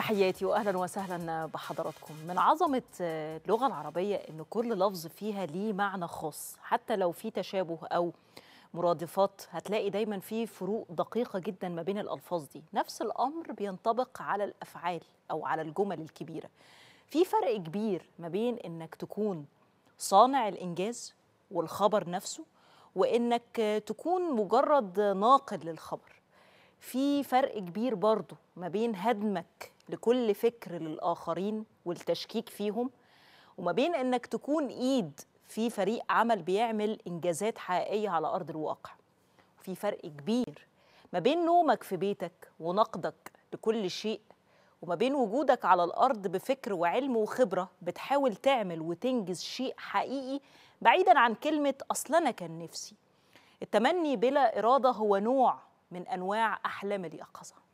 تحياتي واهلا وسهلا بحضراتكم من عظمه اللغه العربيه ان كل لفظ فيها ليه معنى خاص حتى لو في تشابه او مرادفات هتلاقي دايما في فروق دقيقه جدا ما بين الالفاظ دي نفس الامر بينطبق على الافعال او على الجمل الكبيره في فرق كبير ما بين انك تكون صانع الانجاز والخبر نفسه وانك تكون مجرد ناقل للخبر في فرق كبير برضه ما بين هدمك لكل فكر للآخرين والتشكيك فيهم وما بين إنك تكون إيد في فريق عمل بيعمل إنجازات حقيقية على أرض الواقع في فرق كبير ما بين نومك في بيتك ونقدك لكل شيء وما بين وجودك على الأرض بفكر وعلم وخبرة بتحاول تعمل وتنجز شيء حقيقي بعيدا عن كلمة أصل أنا كان نفسي التمني بلا إرادة هو نوع من أنواع أحلام اليقظة